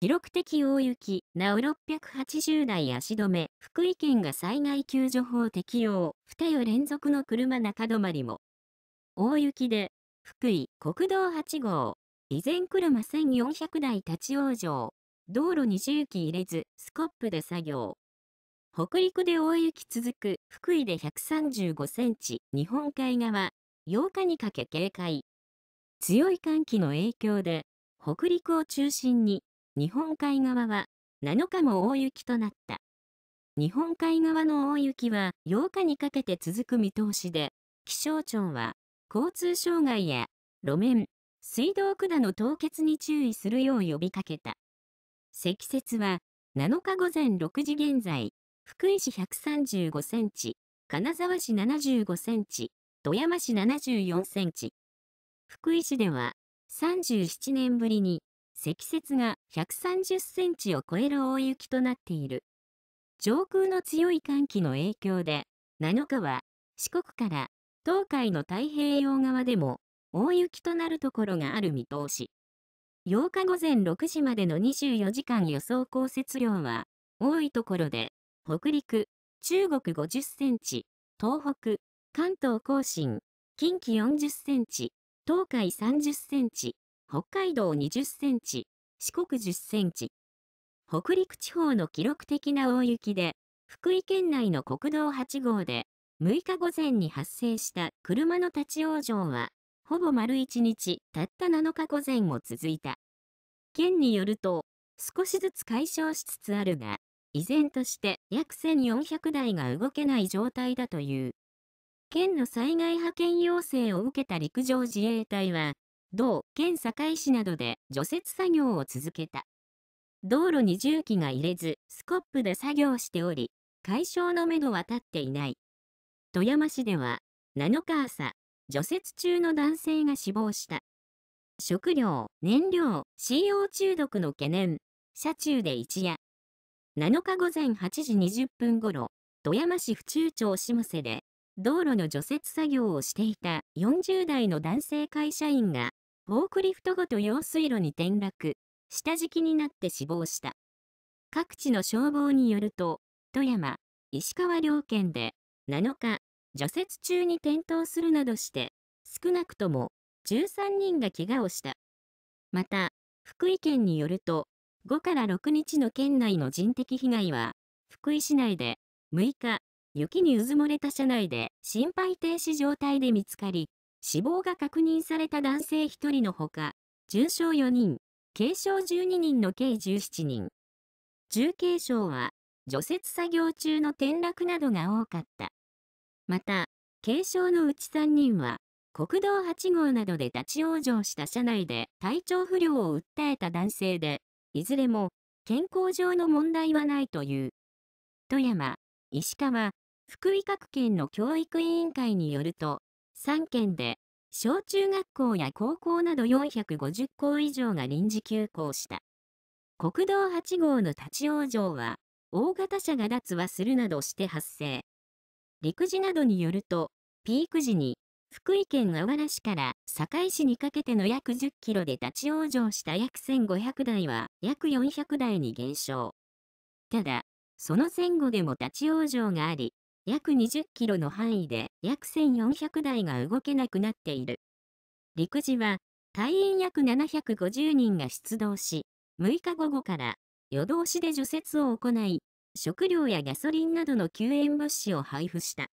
記録的大雪、なお680台足止め、福井県が災害救助法適用、二夜連続の車中止まりも。大雪で、福井、国道8号、依然車1400台立ち往生、道路に重機入れず、スコップで作業。北陸で大雪続く、福井で135センチ、日本海側、8日にかけ警戒。強い寒気の影響で、北陸を中心に日本海側は7日も大雪となった。日本海側の大雪は8日にかけて続く見通しで、気象庁は交通障害や路面、水道管の凍結に注意するよう呼びかけた。積雪は7日午前6時現在、福井市135センチ、金沢市75センチ、富山市74センチ。福井市では37年ぶりに積雪が130センチを超える大雪となっている。上空の強い寒気の影響で、7日は四国から東海の太平洋側でも大雪となるところがある見通し。8日午前6時までの24時間予想降雪量は、多いところで、北陸、中国50センチ、東北、関東甲信、近畿40センチ、東海30センチ、北海道20センチ、四国10センチ。北陸地方の記録的な大雪で、福井県内の国道8号で、6日午前に発生した車の立ち往生は、ほぼ丸1日、たった7日午前も続いた。県によると、少しずつ解消しつつあるが、依然として約1400台が動けない状態だという。県の災害派遣要請を受けた陸上自衛隊は、同県堺市などで除雪作業を続けた。道路に重機が入れず、スコップで作業しており、解消のめどは立っていない。富山市では、7日朝、除雪中の男性が死亡した。食料、燃料、CO 中毒の懸念、車中で一夜。7日午前8時20分ごろ、富山市府中町下瀬で、道路の除雪作業をしていた40代の男性会社員が、フォークリフトごと用水路に転落、下敷きになって死亡した。各地の消防によると、富山、石川両県で7日、除雪中に転倒するなどして、少なくとも13人が怪我をした。また、福井県によると、5から6日の県内の人的被害は、福井市内で6日、雪にうずもれた車内で心肺停止状態で見つかり、死亡が確認された男性1人のほか、重傷4人、軽傷12人の計17人。重軽傷は、除雪作業中の転落などが多かった。また、軽傷のうち3人は、国道8号などで立ち往生した車内で体調不良を訴えた男性で、いずれも健康上の問題はないという。富山、石川、福井各県の教育委員会によると、3県で小中学校や高校など450校以上が臨時休校した。国道8号の立ち往生は、大型車が脱はするなどして発生。陸自などによると、ピーク時に、福井県あわ市から堺市にかけての約10キロで立ち往生した約1500台は約400台に減少。ただ、その前後でも立ち往生があり、約20キロの範囲で約1400台が動けなくなっている。陸自は隊員約750人が出動し、6日午後から夜通しで除雪を行い、食料やガソリンなどの救援物資を配布した。